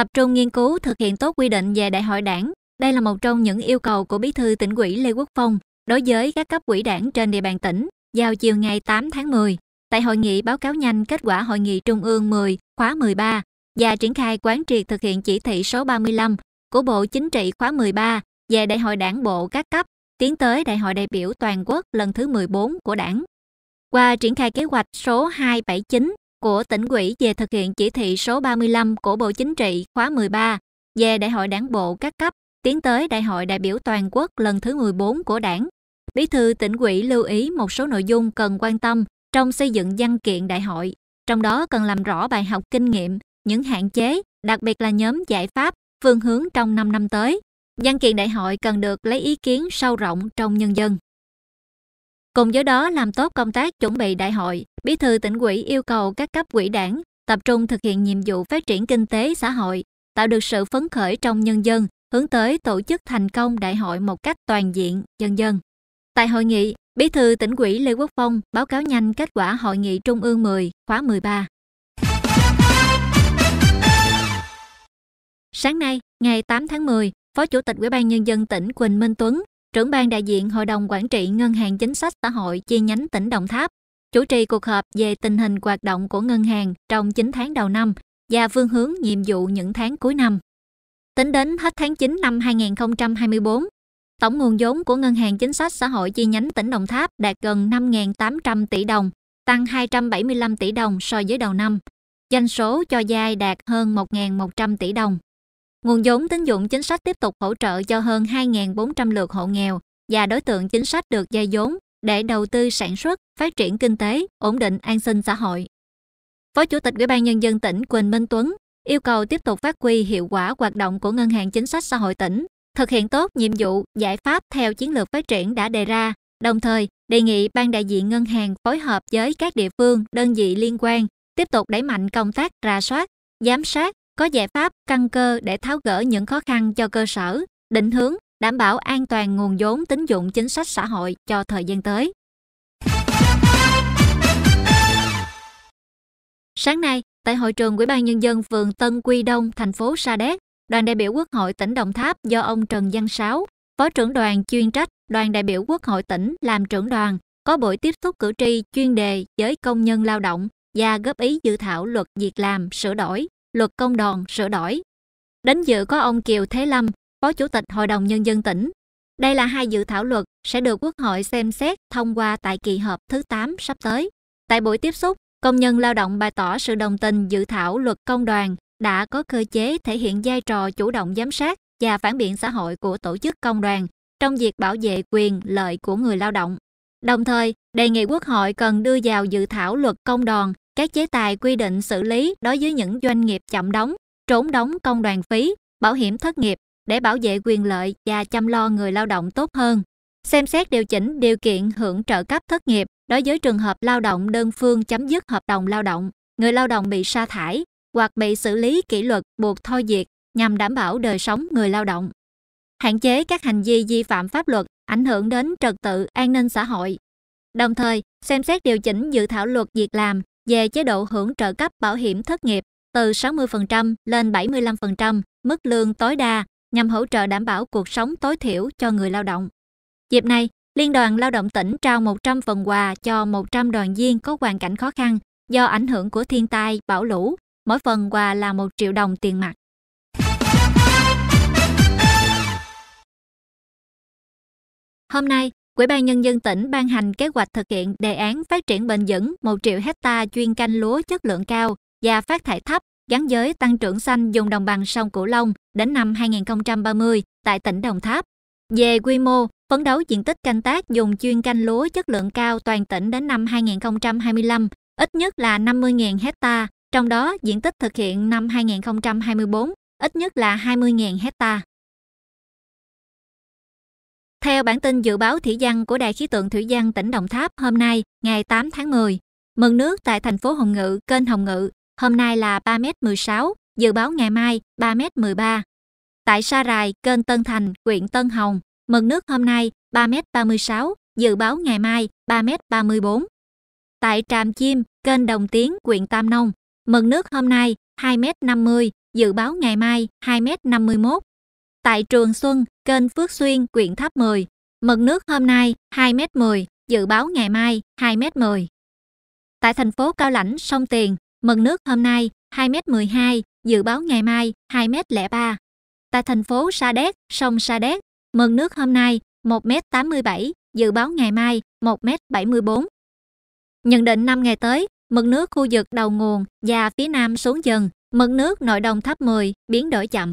tập trung nghiên cứu thực hiện tốt quy định về đại hội đảng. Đây là một trong những yêu cầu của Bí thư tỉnh ủy Lê Quốc Phong đối với các cấp ủy đảng trên địa bàn tỉnh vào chiều ngày 8 tháng 10 tại hội nghị báo cáo nhanh kết quả hội nghị Trung ương 10 khóa 13 và triển khai quán triệt thực hiện chỉ thị số 35 của Bộ Chính trị khóa 13 về Đại hội Đảng bộ các cấp tiến tới Đại hội đại biểu toàn quốc lần thứ 14 của Đảng. Qua triển khai kế hoạch số 279 của tỉnh ủy về thực hiện chỉ thị số 35 của Bộ Chính trị khóa 13 về Đại hội Đảng bộ các cấp tiến tới Đại hội đại biểu toàn quốc lần thứ 14 của Đảng. Bí thư tỉnh ủy lưu ý một số nội dung cần quan tâm trong xây dựng văn kiện đại hội, trong đó cần làm rõ bài học kinh nghiệm, những hạn chế, đặc biệt là nhóm giải pháp, phương hướng trong 5 năm tới. Văn kiện đại hội cần được lấy ý kiến sâu rộng trong nhân dân. Cùng với đó làm tốt công tác chuẩn bị đại hội, Bí thư tỉnh ủy yêu cầu các cấp ủy đảng tập trung thực hiện nhiệm vụ phát triển kinh tế xã hội, tạo được sự phấn khởi trong nhân dân, hướng tới tổ chức thành công đại hội một cách toàn diện, dân dân. Tại hội nghị, Bí thư tỉnh ủy Lê Quốc Phong báo cáo nhanh kết quả hội nghị Trung ương 10, khóa 13. Sáng nay, ngày 8 tháng 10, Phó Chủ tịch Ủy ban nhân dân tỉnh Quỳnh Minh Tuấn trưởng ban đại diện Hội đồng Quản trị Ngân hàng Chính sách Xã hội chi nhánh tỉnh Đồng Tháp, chủ trì cuộc họp về tình hình hoạt động của ngân hàng trong 9 tháng đầu năm và phương hướng nhiệm vụ những tháng cuối năm. Tính đến hết tháng 9 năm 2024, tổng nguồn vốn của Ngân hàng Chính sách Xã hội chi nhánh tỉnh Đồng Tháp đạt gần 5.800 tỷ đồng, tăng 275 tỷ đồng so với đầu năm. Doanh số cho vay đạt hơn 1.100 tỷ đồng. Nguồn vốn tín dụng chính sách tiếp tục hỗ trợ cho hơn 2.400 lượt hộ nghèo và đối tượng chính sách được vay vốn để đầu tư sản xuất, phát triển kinh tế, ổn định an sinh xã hội. Phó Chủ tịch Ủy ban nhân dân tỉnh Quỳnh Minh Tuấn yêu cầu tiếp tục phát huy hiệu quả hoạt động của Ngân hàng Chính sách Xã hội tỉnh, thực hiện tốt nhiệm vụ, giải pháp theo chiến lược phát triển đã đề ra, đồng thời đề nghị ban đại diện ngân hàng phối hợp với các địa phương, đơn vị liên quan tiếp tục đẩy mạnh công tác rà soát, giám sát, có giải pháp căn cơ để tháo gỡ những khó khăn cho cơ sở, định hướng đảm bảo an toàn nguồn vốn tín dụng chính sách xã hội cho thời gian tới. Sáng nay, tại hội trường Ủy ban nhân dân phường Tân Quy Đông, thành phố Sa Đéc, đoàn đại biểu Quốc hội tỉnh Đồng Tháp do ông Trần Văn Sáu, Phó trưởng đoàn chuyên trách đoàn đại biểu Quốc hội tỉnh làm trưởng đoàn, có buổi tiếp xúc cử tri chuyên đề với công nhân lao động và góp ý dự thảo luật việc làm sửa đổi luật công đoàn sửa đổi. Đến dự có ông Kiều Thế Lâm, Phó Chủ tịch Hội đồng Nhân dân tỉnh. Đây là hai dự thảo luật sẽ được Quốc hội xem xét thông qua tại kỳ họp thứ 8 sắp tới. Tại buổi tiếp xúc, công nhân lao động bày tỏ sự đồng tình dự thảo luật công đoàn đã có cơ chế thể hiện vai trò chủ động giám sát và phản biện xã hội của tổ chức công đoàn trong việc bảo vệ quyền lợi của người lao động. Đồng thời, đề nghị Quốc hội cần đưa vào dự thảo luật công đoàn các chế tài quy định xử lý đối với những doanh nghiệp chậm đóng, trốn đóng công đoàn phí, bảo hiểm thất nghiệp để bảo vệ quyền lợi và chăm lo người lao động tốt hơn. Xem xét điều chỉnh điều kiện hưởng trợ cấp thất nghiệp đối với trường hợp lao động đơn phương chấm dứt hợp đồng lao động, người lao động bị sa thải hoặc bị xử lý kỷ luật buộc thôi việc nhằm đảm bảo đời sống người lao động. Hạn chế các hành vi vi phạm pháp luật ảnh hưởng đến trật tự an ninh xã hội. Đồng thời, xem xét điều chỉnh dự thảo luật việc làm về chế độ hưởng trợ cấp bảo hiểm thất nghiệp từ 60% lên 75% mức lương tối đa nhằm hỗ trợ đảm bảo cuộc sống tối thiểu cho người lao động. Dịp này, Liên đoàn Lao động tỉnh trao 100 phần quà cho 100 đoàn viên có hoàn cảnh khó khăn do ảnh hưởng của thiên tai, bão lũ. Mỗi phần quà là 1 triệu đồng tiền mặt. Hôm nay, Ủy ban Nhân dân tỉnh ban hành kế hoạch thực hiện đề án phát triển bền vững 1 triệu hecta chuyên canh lúa chất lượng cao và phát thải thấp gắn với tăng trưởng xanh dùng đồng bằng sông Cửu Long đến năm 2030 tại tỉnh Đồng Tháp. Về quy mô, phấn đấu diện tích canh tác dùng chuyên canh lúa chất lượng cao toàn tỉnh đến năm 2025, ít nhất là 50.000 hecta, trong đó diện tích thực hiện năm 2024 ít nhất là 20.000 hecta. Theo bản tin dự báo thủy văn của Đài khí tượng thủy văn tỉnh Đồng Tháp hôm nay, ngày 8 tháng 10, mực nước tại thành phố Hồng Ngự, kênh Hồng Ngự, hôm nay là 3m16, dự báo ngày mai 3m13. Tại Sa Rài, kênh Tân Thành, huyện Tân Hồng, mực nước hôm nay 3m36, dự báo ngày mai 3m34. Tại Tràm Chim, kênh Đồng Tiến, huyện Tam Nông, mực nước hôm nay 2m50, dự báo ngày mai 2m51 tại Trường Xuân, kênh Phước Xuyên, quyện Tháp 10. Mực nước hôm nay 2m10, dự báo ngày mai 2m10. Tại thành phố Cao Lãnh, sông Tiền, mực nước hôm nay 2m12, dự báo ngày mai 2m03. Tại thành phố Sa Đéc, sông Sa Đéc, mực nước hôm nay 1m87, dự báo ngày mai 1m74. Nhận định 5 ngày tới, mực nước khu vực đầu nguồn và phía nam xuống dần, mực nước nội đồng thấp 10 biến đổi chậm.